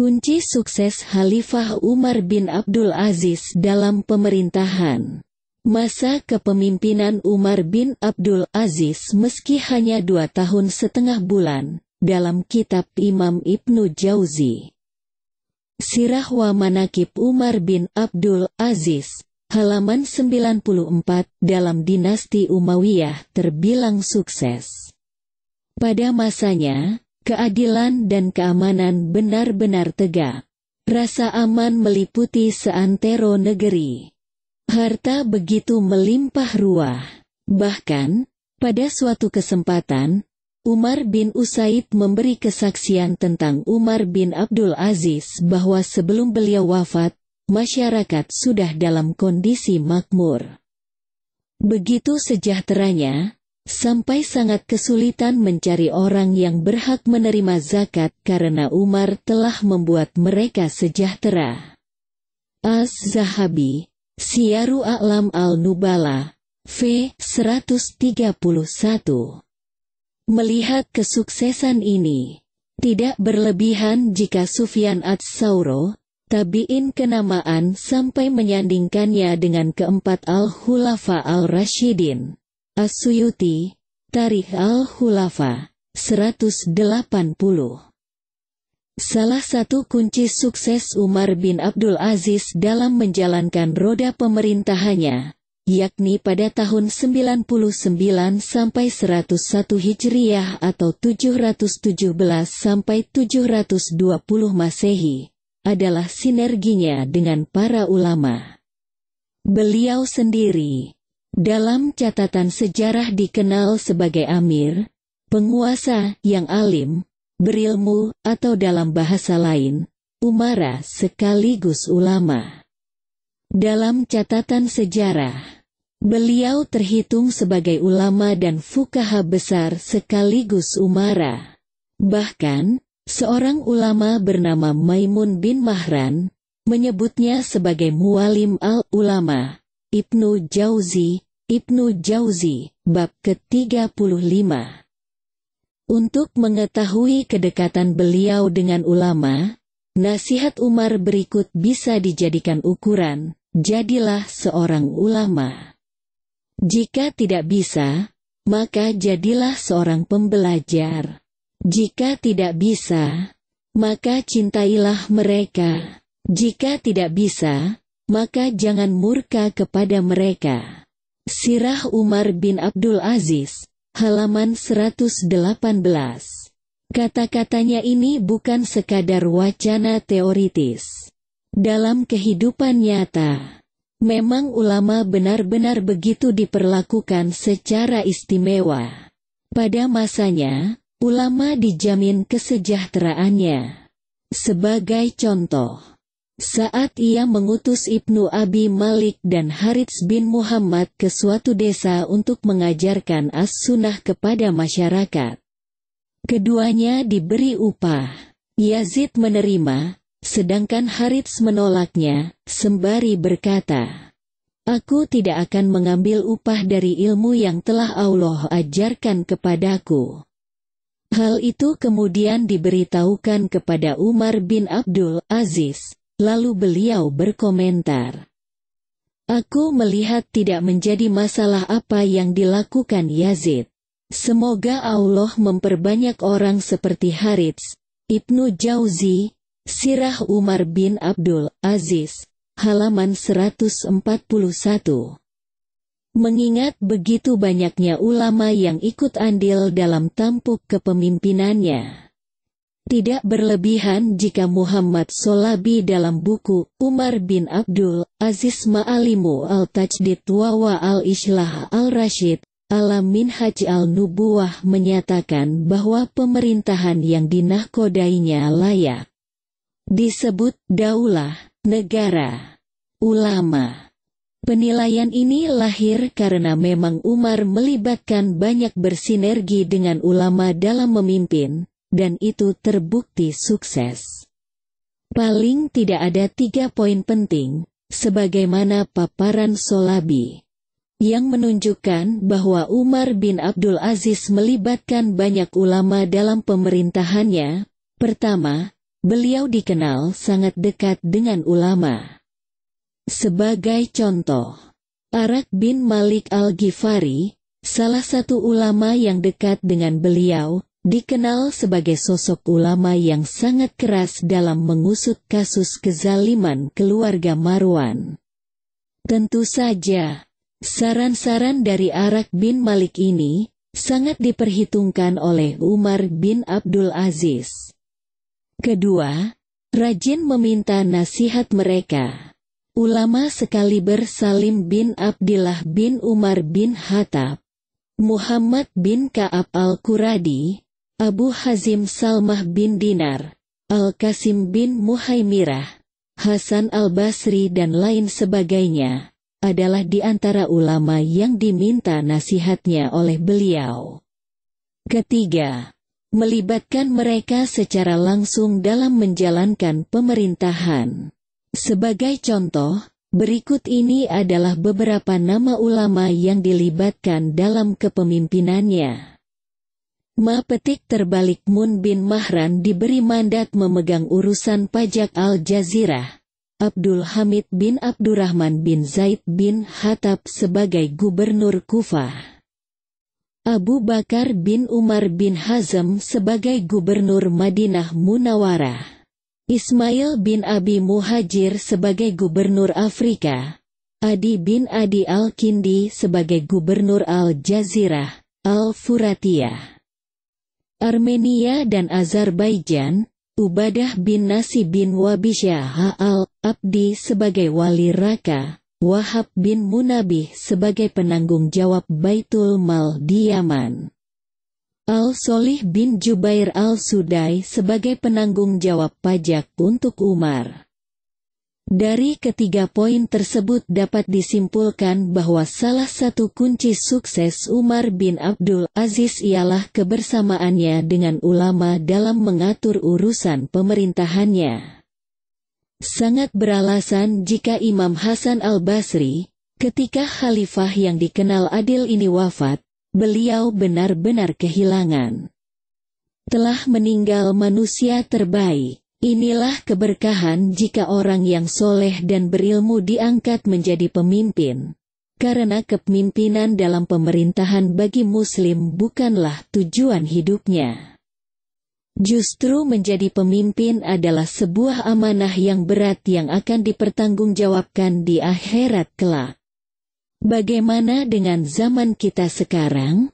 Kunci sukses Khalifah Umar bin Abdul Aziz dalam pemerintahan Masa kepemimpinan Umar bin Abdul Aziz meski hanya dua tahun setengah bulan, dalam kitab Imam Ibnu Jauzi. Sirah wa Manakib Umar bin Abdul Aziz, halaman 94 dalam dinasti Umayyah terbilang sukses. Pada masanya, keadilan dan keamanan benar-benar tegak. Rasa aman meliputi seantero negeri. Harta begitu melimpah ruah. Bahkan, pada suatu kesempatan, Umar bin Usaid memberi kesaksian tentang Umar bin Abdul Aziz bahwa sebelum beliau wafat, masyarakat sudah dalam kondisi makmur. Begitu sejahteranya, sampai sangat kesulitan mencari orang yang berhak menerima zakat karena Umar telah membuat mereka sejahtera. Az-Zahabi, Siyaru A'lam Al-Nubala, V. 131. Melihat kesuksesan ini, tidak berlebihan jika Sufyan Ats-Sauro, tabi'in kenamaan sampai menyandingkannya dengan keempat Al-Hulafa Al-Rashidin. Asuyuti, Tarikh Al-Hulafa, 180. Salah satu kunci sukses Umar bin Abdul Aziz dalam menjalankan roda pemerintahannya, yakni pada tahun 99 sampai 101 Hijriah atau 717 sampai 720 Masehi, adalah sinerginya dengan para ulama. Beliau sendiri, dalam catatan sejarah dikenal sebagai Amir, penguasa yang alim, berilmu, atau dalam bahasa lain, Umara sekaligus ulama. Dalam catatan sejarah, beliau terhitung sebagai ulama dan fukaha besar sekaligus Umara. Bahkan, seorang ulama bernama Maimun bin Mahran, menyebutnya sebagai Mualim al-Ulama, Ibnu Jauzi, Ibnu Jauzi, bab ke-35. Untuk mengetahui kedekatan beliau dengan ulama, nasihat Umar berikut bisa dijadikan ukuran, jadilah seorang ulama. Jika tidak bisa, maka jadilah seorang pembelajar. Jika tidak bisa, maka cintailah mereka. Jika tidak bisa, maka jangan murka kepada mereka. Sirah Umar bin Abdul Aziz, halaman 118. Kata-katanya ini bukan sekadar wacana teoritis. Dalam kehidupan nyata, memang ulama benar-benar begitu diperlakukan secara istimewa. Pada masanya, ulama dijamin kesejahteraannya. Sebagai contoh, saat ia mengutus Ibnu Abi Malik dan Harits bin Muhammad ke suatu desa untuk mengajarkan as-sunnah kepada masyarakat. Keduanya diberi upah. Yazid menerima, sedangkan Harits menolaknya, sembari berkata, Aku tidak akan mengambil upah dari ilmu yang telah Allah ajarkan kepadaku. Hal itu kemudian diberitahukan kepada Umar bin Abdul Aziz, Lalu beliau berkomentar, Aku melihat tidak menjadi masalah apa yang dilakukan Yazid. Semoga Allah memperbanyak orang seperti Harits, Ibnu Jauzi, Sirah Umar bin Abdul Aziz, halaman 141. Mengingat begitu banyaknya ulama yang ikut andil dalam tampuk kepemimpinannya. Tidak berlebihan jika Muhammad Solabi dalam buku Umar bin Abdul Aziz Ma'alimu Al-Tajdid Wawa al ishlah Al-Rashid Alamin Haj al nubuah menyatakan bahwa pemerintahan yang dinahkodainya layak disebut daulah, negara, ulama. Penilaian ini lahir karena memang Umar melibatkan banyak bersinergi dengan ulama dalam memimpin, dan itu terbukti sukses. Paling tidak ada tiga poin penting, sebagaimana paparan Solabi, yang menunjukkan bahwa Umar bin Abdul Aziz melibatkan banyak ulama dalam pemerintahannya. Pertama, beliau dikenal sangat dekat dengan ulama. Sebagai contoh, Arak bin Malik al-Ghifari, salah satu ulama yang dekat dengan beliau, dikenal sebagai sosok ulama yang sangat keras dalam mengusut kasus kezaliman keluarga Marwan. Tentu saja, saran-saran dari Arak bin Malik ini sangat diperhitungkan oleh Umar bin Abdul Aziz. Kedua, rajin meminta nasihat mereka. Ulama sekali Salim bin Abdillah bin Umar bin Hattab, Muhammad bin Ka'ab al-Quradi, Abu Hazim Salmah bin Dinar, al Kasim bin Muhaimirah, Hasan al-Basri dan lain sebagainya, adalah di antara ulama yang diminta nasihatnya oleh beliau. Ketiga, melibatkan mereka secara langsung dalam menjalankan pemerintahan. Sebagai contoh, berikut ini adalah beberapa nama ulama yang dilibatkan dalam kepemimpinannya petik terbalik Mun bin Mahran diberi mandat memegang urusan pajak Al Jazeera. Abdul Hamid bin Abdurrahman bin Zaid bin Hatab sebagai gubernur Kufah. Abu Bakar bin Umar bin Hazm sebagai gubernur Madinah Munawarah. Ismail bin Abi Muhajir sebagai gubernur Afrika. Adi bin Adi Al-Kindi sebagai gubernur Al-Jazirah, Al-Furatiyah. Armenia dan Azerbaijan, Ubadah bin Nasib bin Wabisha al-Abdi sebagai wali raka, Wahab bin Munabih sebagai penanggung jawab Baitul Mal di Yaman. Al-Solih bin Jubair al-Sudai sebagai penanggung jawab pajak untuk Umar. Dari ketiga poin tersebut dapat disimpulkan bahwa salah satu kunci sukses Umar bin Abdul Aziz ialah kebersamaannya dengan ulama dalam mengatur urusan pemerintahannya. Sangat beralasan jika Imam Hasan al-Basri, ketika khalifah yang dikenal adil ini wafat, beliau benar-benar kehilangan. Telah meninggal manusia terbaik Inilah keberkahan jika orang yang soleh dan berilmu diangkat menjadi pemimpin. Karena kepemimpinan dalam pemerintahan bagi Muslim bukanlah tujuan hidupnya. Justru menjadi pemimpin adalah sebuah amanah yang berat yang akan dipertanggungjawabkan di akhirat kelak. Bagaimana dengan zaman kita sekarang?